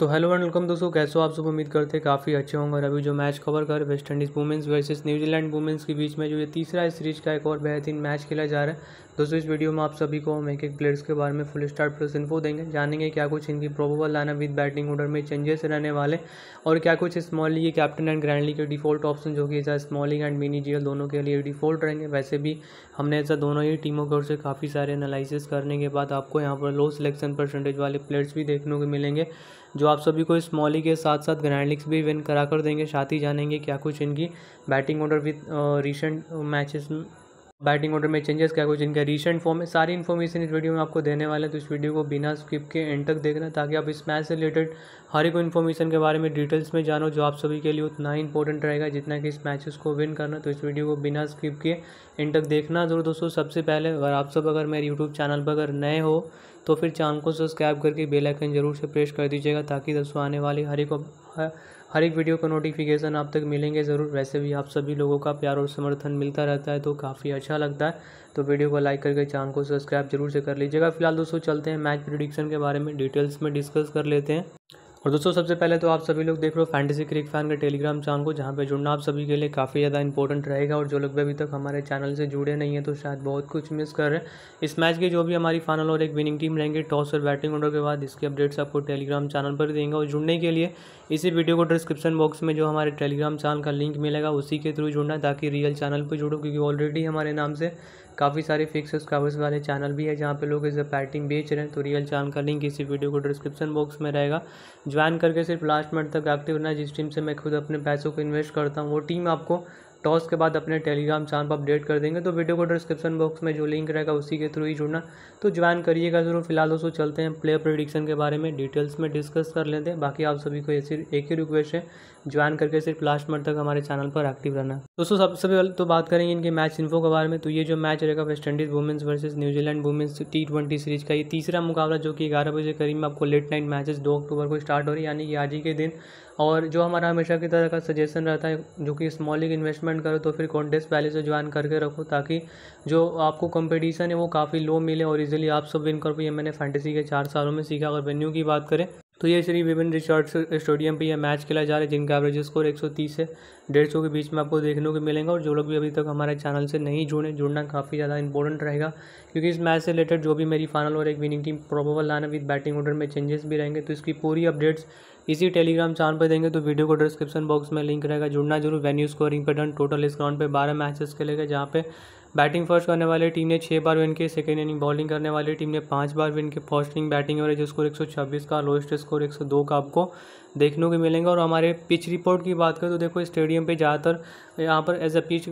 तो hello and welcome दोस्तों कैसे हो आप सब उम्मीद करते हैं काफ़ी अच्छे होंगे और अभी जो मैच कवर कर West Indies women's versus New Zealand women's के बीच में जो ये तीसरा इस सीरीज का एक और बेहतरीन मैच खेला जा रहा है दोस्तों इस वीडियो में आप सभी को हम एक एक प्लेयर्स के बारे में फुल स्टार्ट प्लस इन्फो देंगे जानेंगे क्या कुछ इनकी प्रोबेबल लाना विद बैटिंग ऑर्डर में चेंजेस रहने वाले और क्या कुछ स्मॉली ये कैप्टन एंड ग्रैंडली के डिफॉल्ट ऑप्शन जो कि ऐसा स्मॉलिंग एंड मिनी जियल दोनों के लिए डिफॉल्ट रहेंगे वैसे भी हमने ऐसा दोनों ही टीमों की ओर से काफ़ी सारे एनालिसिस करने के बाद आपको यहाँ पर लो सिलेक्शन परसेंटेज वाले प्लेयर्स भी देखने को मिलेंगे जो आप सभी को स्मॉली के साथ साथ ग्रैंड लिग्स भी विन करा कर देंगे साथ ही जानेंगे क्या कुछ इनकी batting order with recent matches batting order में चेंजेस क्या कुछ इनका रिसेंट फॉर्म है सारी इन्फॉर्मेशन इस वीडियो में आपको देने वाले हैं तो इस वीडियो को बिना स्किप के एंड तक देखना ताकि आप इस मैच से रिलेटेड हर एक इन्फॉर्मेशन के बारे में डिटेल्स में जानो जो आप सभी के लिए उतना ही इंपॉर्टेंट रहेगा जितना कि इस मैचेस को विन करना तो इस वीडियो को बिना स्किप के एंड तक देखना जरूर दोस्तों सबसे पहले अगर आप सब अगर मेरे यूट्यूब चैनल पर अगर नए हो तो फिर चैनल को सब्सक्राइब करके बेलाइकन जरूर से प्रेस कर दीजिएगा ताकि दोस्तों आने वाले हर एक हर एक वीडियो का नोटिफिकेशन आप तक मिलेंगे ज़रूर वैसे भी आप सभी लोगों का प्यार और समर्थन मिलता रहता है तो काफ़ी अच्छा लगता है तो वीडियो को लाइक करके चैनल को सब्सक्राइब जरूर से कर लीजिएगा फिलहाल दोस्तों चलते हैं मैच प्रिडिक्शन के बारे में डिटेल्स में डिस्कस कर लेते हैं और दोस्तों सबसे पहले तो आप सभी लोग देख रहे हो फैंटेसी क्रिक फैन के टेलीग्राम चैनल को जहाँ पे जुड़ना आप सभी के लिए काफ़ी ज़्यादा इंपॉर्टेंट रहेगा और जो लोग भी अभी तक हमारे चैनल से जुड़े नहीं हैं तो शायद बहुत कुछ मिस कर रहे हैं इस मैच की जो भी हमारी फाइनल और एक विनिंग टीम रहेंगे टॉस और बैटिंग ऑर्डर के बाद इसके अपडेट्स आपको टेलीग्राम चैनल पर देंगे और जुड़ने के लिए इसी वीडियो को डिस्क्रिप्शन बॉक्स में जो हमारे टेलीग्राम चैनल का लिंक मिलेगा उसी के थ्रू जुड़ना ताकि रियल चैनल पर जुड़ो क्योंकि ऑलरेडी हमारे नाम से काफ़ी सारे फिक्स सब्सक्राइबर्स वाले चैनल भी है जहाँ पे लोग इस बैटिंग बेच रहे हैं तो रियल चैनल का लिंक इसी वीडियो को डिस्क्रिप्शन बॉक्स में रहेगा ज्वाइन करके सिर्फ लास्ट मिनट तक एक्टिव रहना जिस टीम से मैं खुद अपने पैसों को इन्वेस्ट करता हूँ वो टीम आपको टॉस तो के बाद अपने टेलीग्राम चैनल पर अपडेट कर देंगे तो वीडियो को डिस्क्रिप्शन बॉक्स में जो लिंक रहेगा उसी के थ्रू ही जुड़ना तो ज्वाइन करिएगा जरूर फिलहाल दोस्तों चलते हैं प्लेयर प्रोडिक्शन के बारे में डिटेल्स में डिस्कस कर लेते हैं बाकी आप सभी को सिर्फ एक ही रिक्वेस्ट है ज्वाइन करके सिर्फ लास्ट मंथ तक हमारे चैनल पर एक्टिव रहना दोस्तों सबसे पहले तो बात करेंगे इनके मैच इन्फो के बारे में तो ये जो मैच रहेगा West Indies women's versus New Zealand women's T twenty series का ये तीसरा मुकाबला जो कि ग्यारह बजे करीब में आपको लेट नाइट मैचेस दो अक्टूबर को स्टार्ट हो रही है यानी कि आज ही के दिन और जो हमारा हमेशा की तरह का सजेशन रहता है जो कि स्मॉलिंग इन्वेस्टमेंट करो तो फिर कॉन्टेस्ट पहले से ज्वाइन करके रखो ताकि जो आपको कंपटीशन है वो काफ़ी लो मिले और इजीली आप सब विन कर पाए मैंने फैंटेसी के चार सालों में सीखा अगर वेन्यू की बात करें तो ये श्री विभिन्न रिचार्ड स्टेडियम पे यह मैच खेला जा रहा है जिनका एवरेज स्कोर 130 से सौ के बीच में आपको देखने को मिलेंगे और जो लोग भी अभी तक हमारे चैनल से नहीं जुड़े जुड़ना काफ़ी ज़्यादा इंपॉर्टेंट रहेगा क्योंकि इस मैच से रिलेटेड जो भी मेरी फाइनल और एक विनिंग टीम प्रोबेबल लाना विद बैटिंग ऑर्डर में चेंजेस भी रहेंगे तो इसकी पूरी अपडेट्स इसी टेलीग्राम चैनल पर देंगे तो वीडियो को डिस्क्रिप्शन बॉक्स में लिंक रहेगा जुड़ना जरूर वेन्यू स्कोरिंग पर डन टोटल इस ग्राउंड पर बारह मैचेस खेले गए जहाँ पे बैटिंग फर्स्ट करने वाली टीम ने छः बार विन की सेकेंड इनिंग बॉलिंग करने वाली टीम ने पाँच बार विन की फर्स्ट इनिंग बैटिंग और स्कोर छब्बीस का लोएस्ट स्कोर दो का आपको देखने को मिलेंगे और हमारे पिच रिपोर्ट की बात करें तो देखो स्टेडियम पे ज़्यादातर यहाँ पर as a pitch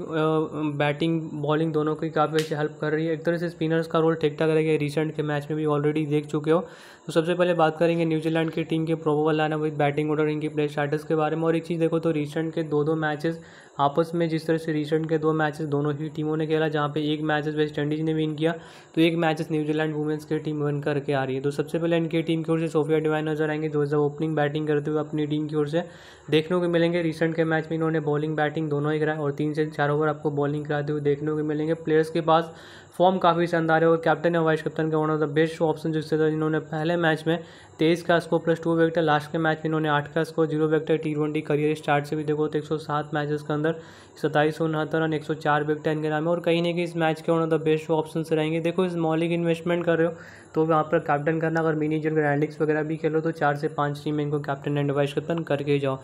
batting bowling दोनों की काफ़ी अच्छी हेल्प कर रही है एक तरह से स्पिनर्स का रोल ठीक ठाक रहेगा रिसेंट के मैच में भी ऑलरेडी देख चुके हो तो सबसे पहले बात करेंगे न्यूजीलैंड की टीम के प्रोबल लाना विद बैटिंग ऑर्डर इनकी प्ले स्टार्टर्स के बारे में और एक चीज़ देखो तो रिसेंट के दो दो मैचेस आपस में जिस तरह से रिसेंट के दो मैचेस दोनों ही टीमों ने खेला जहाँ पे एक मैच वेस्ट इंडीज़ ने विन किया तो एक मैच न्यूजीलैंड वुमेंस की टीम वन करके आ रही है तो सबसे पहले इनकी टीम की ओर से सोफिया डिवाइन नजर आएंगे जो जब ओपनिंग बैटिंग करते हुए अपनी टीम की ओर से देखने को मिलेंगे रिसेंट के मैच में इन्होंने बॉलिंग बैटिंग दोनों ही कराया और तीन से चार ओवर आपको बॉलिंग कराते हुए देखने को मिलेंगे प्लेयर्स के पास फॉर्म काफ़ी शानदार है और कैप्टन या वाइस कैप्टन के one of the best option जिससे इन्होंने पहले मैच में तेईस का स्कोर प्लस टू है लास्ट के मैच में इन्होंने आठ का स्कोर जीरो है टी ट्वेंटी करियर स्टार्ट से भी देखो तो एक सौ सात मैचेस के अंदर सत्ताईस सौ उनहत्तर रन एक सौ चार विकेट इनके नाम है और कहीं ना कहीं इस मैच के one of the best option से रहेंगे देखो इस मॉलिक इन्वेस्टमेंट कर रहे हो तो वहाँ पर कैप्टन करना अगर मिनी जन ग्रैंडिक्स वगैरह भी खेलो तो चार से पाँच टीम इनको कैप्टन एंड वाइस कैप्टन करके जाओ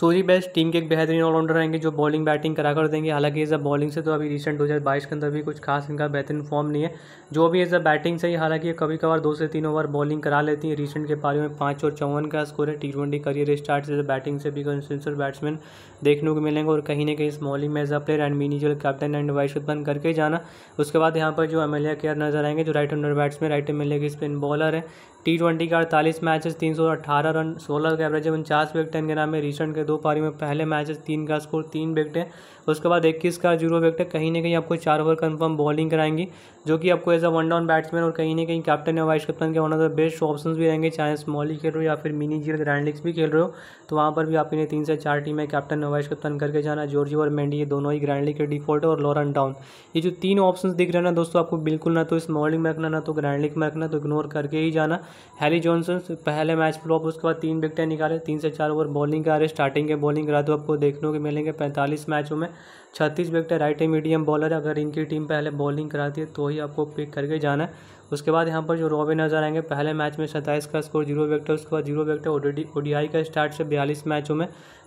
सूरी बेस्ट टीम के एक बेहतरीन ऑलराउंडर रहेंगे जो बॉलिंग बैटिंग करा कर देंगे हालांकि एज अ बॉलिंग से तो अभी रिसेंट दो हज़ार बाईस के अंदर भी कुछ खास इनका बेहतरीन फॉर्म नहीं है जो भी एज अ बैटिंग से ही हालांकि कभी कभार दो से तीन ओवर बॉलिंग करा लेती है रिसेंट के पारियों में पाँच और चौवन का स्कोर है टी ट्वेंटी करियर स्टार्ट से बैटिंग से भी कंसेंसर बैट्समैन देखने को मिलेंगे और कहीं ना कहीं इस बॉलिंग में एज अ प्लेयर एंड मीनिजल कैप्टन एंड वाइस उत्पन्न करके जाना उसके बाद यहाँ पर जो एम एल केयर नजर आएंगे जो right hander batsman right M L के स्पिन बॉलर है टी ट्वेंटी का अड़तालीस मैचेस तीन सौ अट्ठारह रन सोलह का एवरेज है उनचास विकटें गिना में रिसेंट के दो पारी में पहले मैचेस तीन का स्कोर तीन विकटें उसके बाद इक्कीस का जीरो विकटें कहीं ना कहीं आपको चार ओवर कंफर्म बॉलिंग कराएंगी जो कि आपको as a one down batsman और कहीं ना कहीं कैप्टन या वाइस कैप्टन के one of the best option भी रहेंगे चाहे स्मॉली खेल रहे हो या फिर मिनी जीरो ग्रैंड लीग्स भी खेल रहे हो तो वहाँ पर भी आप इन्हें तीन से चार टीमें कैप्टन वाइस कप्तान करके जाना जॉर्जी और मेंडी ये दोनों ही ग्रैंड लीग के डिफॉल्ट और लॉरन डाउन ये जो तीन ऑप्शन दिख रहे हैं ना दोस्तों आपको बिल्कुल ना तो स्मॉलिंग में रखना ना तो ग्रैंड लीग में रखना तो इग्नोर करके ही जाना हैरी जॉनसन पहले मैच फ्लॉप उसके बाद तीन विकटें निकाले तीन से चार ओवर बॉलिंग कर आ रहे स्टार्टिंग के बॉलिंग करा तो आपको देखने को मिलेंगे पैंतालीस मैचों में छत्तीस विकटें राइट मीडियम बॉलर है अगर इनकी टीम पहले बॉलिंग कराती है तो ही आपको पिक करके जाना है उसके बाद यहाँ पर जो रॉबे नजर आएंगे पहले मैच में सत्ताईस का स्कोर जीरो विकेट उसके बाद जीरो विकेट ओडी ओडीआई का स्टार्ट से बयालीस मैचों में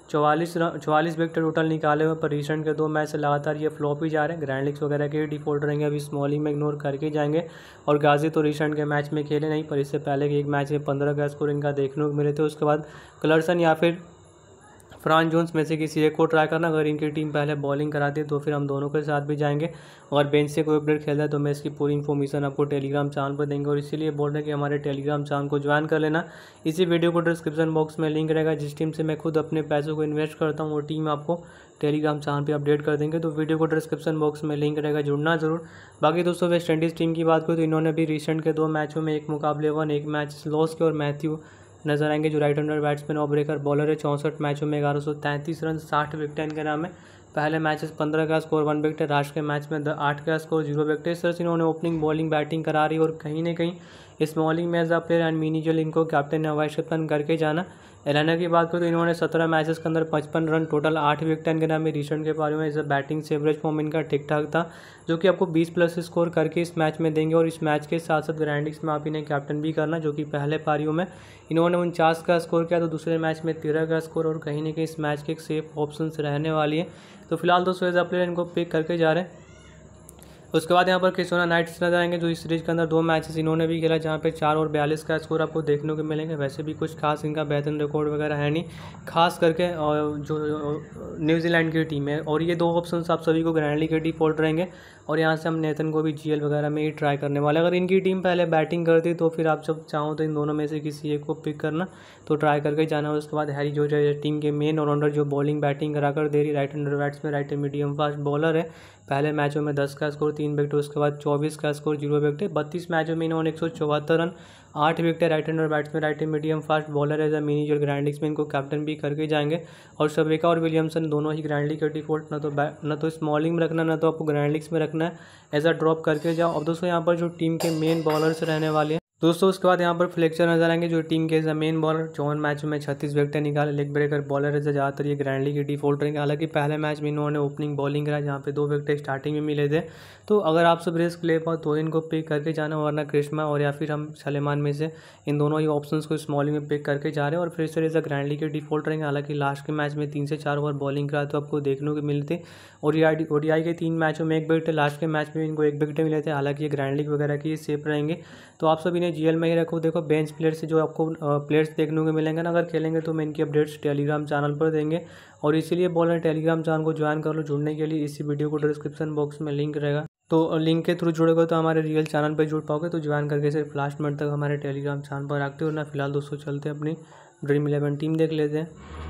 चौवालीस चौवालीस विकेट टोटल निकाले हुए पर रिसेंट के दो मैच से लगातार ये फ्लॉप ही जा रहे हैं ग्रैंड लीग्स वगैरह के डिफॉल्ट रहेंगे अभी स्मॉलिंग में इग्नोर करके जाएंगे और गाजी तो रिसेंट के मैच में खेले नहीं पर इससे पहले के एक मैच में पंद्रह का स्कोर इनका देखने को मिले थे उसके बाद कलर्सन या फिर फ्रान जोन्स में से किसी एक को ट्राई करना अगर इनकी टीम पहले बॉलिंग कराती है तो फिर हम दोनों के साथ भी जाएंगे और बेंच से कोई अपडेट खेलता है तो मैं इसकी पूरी इन्फॉर्मेशन आपको टेलीग्राम चैनल पर देंगे और इसीलिए बोल रहे हैं कि हमारे टेलीग्राम चैनल को ज्वाइन कर लेना इसी वीडियो को डिस्क्रिप्शन बॉक्स में लिंक रहेगा जिस टीम से मैं खुद अपने पैसों को इन्वेस्ट करता हूँ वो टीम आपको टेलीग्राम चैनल पर अपडेट कर देंगे तो वीडियो को डिस्क्रिप्शन बॉक्स में लिंक रहेगा जुड़ना जरूर बाकी दोस्तों वेस्ट इंडीज़ टीम की बात करें तो इन्होंने भी रिसेंट के दो मैचों में एक मुकाबले वन एक मैच लॉस के और मैथ्यू नजर आएंगे जो राइट हंडर बैट्समैन और ब्रेकर बॉलर है चौंसठ मैचों में ग्यारह सौ तैंतीस रन साठ विकेट इनके नाम है पहले मैच पंद्रह का स्कोर वन विकेट है राष्ट्र के मैच में आठ का स्कोर जीरो विकेट है सर इन्होंने ओपनिंग बॉलिंग बैटिंग करा रही और कहीं ना कहीं इस बॉलिंग में एज अ प्लेयर एंड मीनिजल इनको कैप्टन ने वाइस कप्तान करके जाना रनर की बात करें तो इन्होंने सत्रह मैचेस के अंदर पचपन रन टोटल आठ विकेट के नाम में रिसेंट के बारे में इस बैटिंग से एवरेज फॉर्म इनका ठीक ठाक था जो कि आपको बीस प्लस स्कोर करके इस मैच में देंगे और इस मैच के साथ साथ ग्रैंडिक्स में आप इन्हें कैप्टन भी करना जो कि पहले पारियों में इन्होंने उनचास का स्कोर किया तो दूसरे मैच में तेरह का स्कोर और कहीं ना कहीं इस मैच के एक सेफ ऑप्शन रहने वाली है तो फिलहाल दोस्तों एज अ प्लेयर इनको पिक करके जा रहे हैं उसके बाद यहाँ पर किसोना नाइट्स नजर आएंगे जो इस सीरीज के अंदर दो मैचेस इन्होंने भी खेला जहाँ पे चार और बयालीस का स्कोर आपको देखने को मिलेंगे वैसे भी कुछ खास इनका बेहतरीन रिकॉर्ड वगैरह है नहीं खास करके और जो न्यूजीलैंड की टीम है और ये दो ऑप्शन आप सभी को ग्रैंडली के डिफॉल्ट रहेंगे और यहाँ से हम नेतन को भी जी वगैरह में ही ट्राई करने वाले अगर इनकी टीम पहले बैटिंग करती तो फिर आप जब चाहो तो इन दोनों में से किसी एक को पिक करना तो ट्राई करके जाना उसके बाद हैरी जो टीम के मेन ऑलराउंडर जो बॉलिंग बैटिंग करा कर दे रही right batsman right medium fast bowler है पहले मैचों में दस का स्कोर तीन विकेट उसके बाद चौबीस का स्कोर जीरो विकेट बत्तीस मैचों में इन्होंने एक सौ चौहत्तर रन आठ विकेट राइट हैंड और batsman right hand medium fast bowler है मिनी और ग्रैंडिक्स में इनको कैप्टन भी करके जाएंगे और शबेका और विलियमसन दोनों ही ग्रैंडली के डिफॉल्ट ना तो न तो स्मॉलिंग में रखना ना तो आपको ग्रैंडिक्स में रखना है एज अ ड्रॉप करके जाओ और दोस्तों यहाँ पर जो टीम के मेन बॉलर्स रहने वाले हैं दोस्तों उसके बाद यहाँ पर फ्लेक्चर नजर आएंगे जो टीम के मेन बॉलर चौवन मैच में छत्तीस विकटें निकाले लेग ब्रेकर बॉलर है ज़्यादातर ये ग्रैंडली की डिफॉल्ट रहेंगे हालांकि पहले मैच में इन्होंने ओपनिंग बॉलिंग कराया जहाँ पे दो विकेट स्टार्टिंग में मिले थे तो अगर आप सब रिस्क ले पाओ तो इनको पिक करके जाना वरना क्रिश्मा और या फिर हम सलेमान में से इन दोनों ही ऑप्शन को स्मॉलिंग में पिक करके जा रहे हैं और फिर से रेजा ग्रैंडली के डिफॉल्ट रहेंगे हालांकि लास्ट के मैच में तीन से चार ओवर बॉलिंग करा तो आपको देखने को मिले थे और आई के तीन मैचों में एक विकेट लास्ट के मैच में इनको एक विकेट मिले थे हालांकि ये ग्रैंडली वगैरह की सेफ रहेंगे तो आप सभी इन्हें जीएल में ही रखो देखो बेंच प्लेयर से जो आपको प्लेयर्स देखने को मिलेंगे ना अगर खेलेंगे तो मैं इनकी अपडेट्स टेलीग्राम चैनल पर देंगे और इसीलिए बोल रहे हैं टेलीग्राम चैनल को ज्वाइन कर लो जुड़ने के लिए इसी वीडियो को डिस्क्रिप्शन बॉक्स में लिंक रहेगा तो लिंक के थ्रू जुड़ेगा तो हमारे रियल चैनल पर जुड़ पाओगे तो ज्वाइन करके सिर्फ लास्ट मिनट तक हमारे टेलीग्राम चैनल पर रखते हो ना फिलहाल दोस्तों चलते हैं अपनी ड्रीम इलेवन टीम देख लेते हैं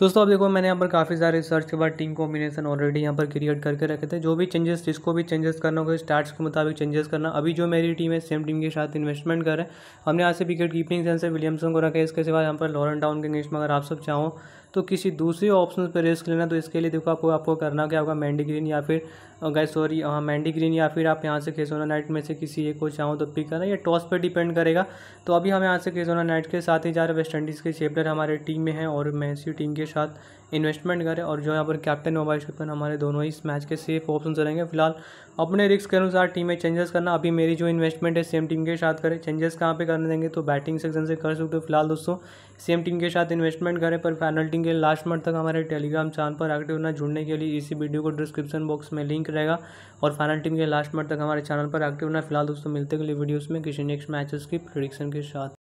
दोस्तों अब देखो मैंने यहाँ पर काफ़ी सारे सर्च के बाद टीम कॉम्बिनेशन ऑलरेडी यहाँ पर क्रिएट करके रखे थे जो भी चेंजेस जिसको भी चेंजेस करना होगा स्टार्ट्स के मुताबिक चेंजेस करना अभी जो मेरी टीम है सेम टीम के साथ इन्वेस्टमेंट कर रहे हैं हमने यहाँ से विकेट कीपिंग सेंसर विलियमसन को रखा है इसके बाद यहाँ पर लॉरन डाउन के अगेंस्ट में अगर आप सब चाहो तो किसी दूसरे ऑप्शन पर रिस्क लेना तो इसके लिए देखो आपको आपको करना क्या होगा मैंडी ग्रीन या फिर गाइस सॉरी हाँ मैंडी ग्रीन या फिर आप यहाँ से खेसोना नाइट में से किसी एक को चाहो तो पिक करना या टॉस पर डिपेंड करेगा तो अभी हम यहाँ से खेसोना नाइट के साथ ही जा रहे हैं वेस्ट इंडीज़ के चेपलर हमारे टीम में है और मैं इसी टीम के साथ इन्वेस्टमेंट करें और जो यहाँ पर कैप्टन मोबाइल वाइस कैप्टन हमारे दोनों ही इस मैच के सेफ ऑप्शन रहेंगे फिलहाल अपने रिस्क के अनुसार टीम में चेंजेस करना अभी मेरी जो इन्वेस्टमेंट है सेम टीम के साथ करें चेंजेस कहाँ पे करने देंगे तो बैटिंग सेक्शन से कर सकते हो फिलहाल दोस्तों सेम टीम के साथ इन्वेस्टमेंट करें पर फाइनल टीम के लास्ट मंथ तक हमारे टेलीग्राम चैनल पर एक्टिव होना जुड़ने के लिए इसी वीडियो को डिस्क्रिप्शन बॉक्स में लिंक रहेगा और फाइनल टीम के लास्ट मंथ तक हमारे चैनल पर एक्टिव होना फिलहाल दोस्तों मिलते अगले वीडियोज़ में किसी नेक्स्ट मैचेस की प्रोडिक्शन के साथ